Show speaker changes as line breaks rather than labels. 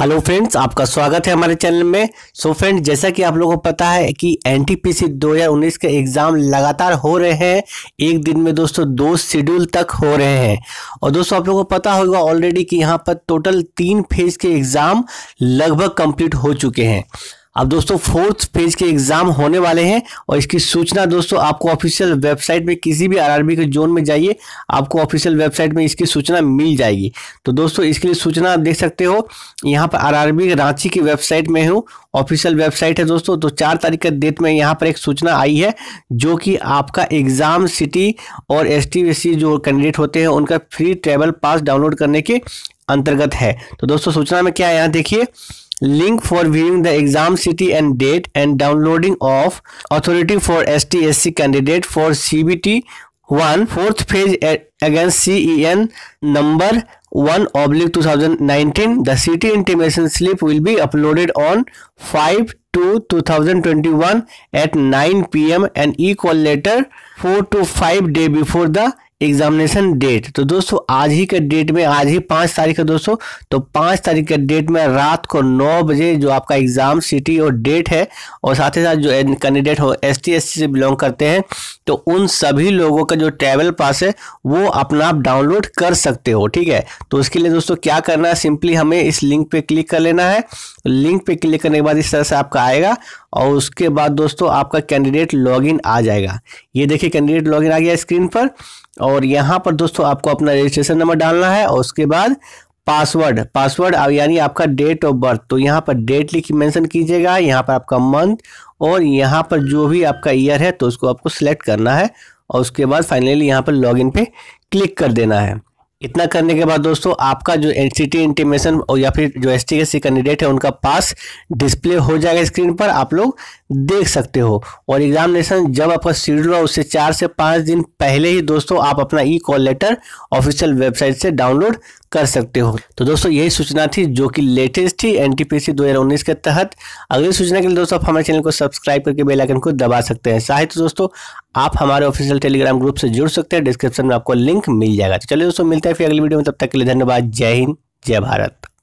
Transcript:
hello friends आपका स्वागत है हमारे चैनल में सो so फ्रेंड जैसा कि आप लोगों को पता है कि एनटीपीसी 2019 के एग्ज़ाम लगातार हो रहे हैं एक दिन में दोस्तों दो शेड्यूल तक हो रहे हैं और दोस्तों आप लोगों को पता होगा ऑलरेडी कि यहाँ पर टोटल तीन फेज के एग्ज़ाम लगभग कंप्लीट हो चुके हैं अब दोस्तों फोर्थ फेज के एग्जाम होने वाले हैं और इसकी सूचना दोस्तों आपको ऑफिशियल वेबसाइट में किसी भी आरआरबी के जोन में जाइए आपको ऑफिशियल वेबसाइट में इसकी सूचना मिल जाएगी तो दोस्तों इसके लिए सूचना आप देख सकते हो यहाँ पर आरआरबी रांची की वेबसाइट में हूँ ऑफिशियल वेबसाइट है दोस्तों तो चार तारीख के डेट में यहाँ पर एक सूचना आई है जो कि आपका एग्जाम सिटी और एस जो कैंडिडेट होते हैं उनका फ्री ट्रेवल पास डाउनलोड करने के अंतर्गत है तो दोस्तों सूचना में क्या है यहाँ देखिए link for viewing the exam city and date and downloading of authority for STSC candidate for CBT 1 fourth phase against CEN number 1 oblique 2019 the city intimation slip will be uploaded on 5 to 2021 at 9 pm and equal later letter 4 to 5 day before the examination date तो दोस्तों आज ही के date में आज ही पाँच तारीख है दोस्तों तो पाँच तारीख के डेट में रात को नौ बजे जो आपका एग्ज़ाम सिटी और डेट है और साथ ही साथ जो कैंडिडेट हो एस टी से बिलोंग करते हैं तो उन सभी लोगों का जो ट्रैवल पास है वो अपना आप डाउनलोड कर सकते हो ठीक है तो उसके लिए दोस्तों क्या करना है सिंपली हमें इस लिंक पर क्लिक कर लेना है लिंक पर क्लिक करने के बाद इस तरह से आपका आएगा और उसके बाद दोस्तों आपका कैंडिडेट लॉगिन आ जाएगा ये देखिए कैंडिडेट लॉगिन आ गया स्क्रीन पर और यहाँ पर दोस्तों आपको अपना रजिस्ट्रेशन नंबर डालना है और उसके बाद पासवर्ड पासवर्ड यानी आपका डेट ऑफ बर्थ तो यहाँ पर डेट लिख मेंशन कीजिएगा यहाँ पर आपका मंथ और यहाँ पर जो भी आपका ईयर है तो उसको आपको सिलेक्ट करना है और उसके बाद फाइनली यहाँ पर लॉगिन पे क्लिक कर देना है इतना करने के बाद दोस्तों आपका जो एन इंटीमेशन और या फिर जो एस कैंडिडेट है उनका पास डिस्प्ले हो जाएगा स्क्रीन पर आप लोग देख सकते हो और एग्जामिनेशन जब आपका शेड्यूल हुआ उससे चार से पाँच दिन पहले ही दोस्तों आप अपना E call letter official website से डाउनलोड कर सकते हो तो दोस्तों यही सूचना थी जो कि लेटेस्ट थी एन टी पी दो हज़ार उन्नीस के तहत अगली सूचना के लिए दोस्तों आप हमारे चैनल को सब्सक्राइब करके बेल आइकन को दबा सकते हैं चाहे तो दोस्तों आप हमारे ऑफिशियल टेलीग्राम ग्रुप से जुड़ सकते हैं डिस्क्रिप्शन में आपको लिंक मिल जाएगा तो चलिए दोस्तों मिलते हैं फिर अगली वीडियो में तब तक के लिए धन्यवाद जय हिंद जय भारत